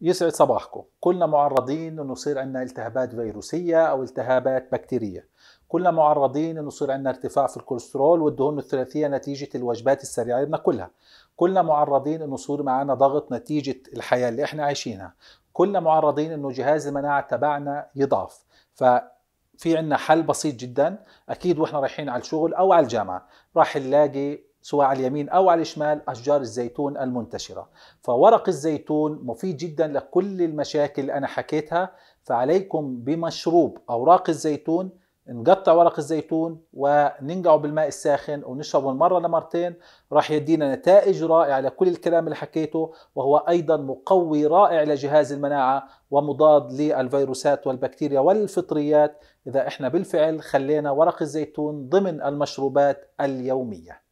يسعد صباحكم كلنا معرضين انه يصير عندنا التهابات فيروسيه او التهابات بكتيريه كلنا معرضين انه يصير عندنا ارتفاع في الكوليسترول والدهون الثلاثيه نتيجه الوجبات السريعه اللي بناكلها كلنا معرضين انه يصير معنا ضغط نتيجه الحياه اللي احنا عايشينها كلنا معرضين انه جهاز المناعه تبعنا يضعف ف في عندنا حل بسيط جدا اكيد واحنا رايحين على الشغل او على الجامعه راح نلاقي سواء على اليمين أو على الشمال أشجار الزيتون المنتشرة فورق الزيتون مفيد جدا لكل المشاكل اللي أنا حكيتها فعليكم بمشروب أوراق الزيتون نقطع ورق الزيتون وننقعه بالماء الساخن ونشربه مرة لمرتين راح يدينا نتائج رائعة لكل الكلام اللي حكيته وهو أيضا مقوي رائع لجهاز المناعة ومضاد للفيروسات والبكتيريا والفطريات إذا إحنا بالفعل خلينا ورق الزيتون ضمن المشروبات اليومية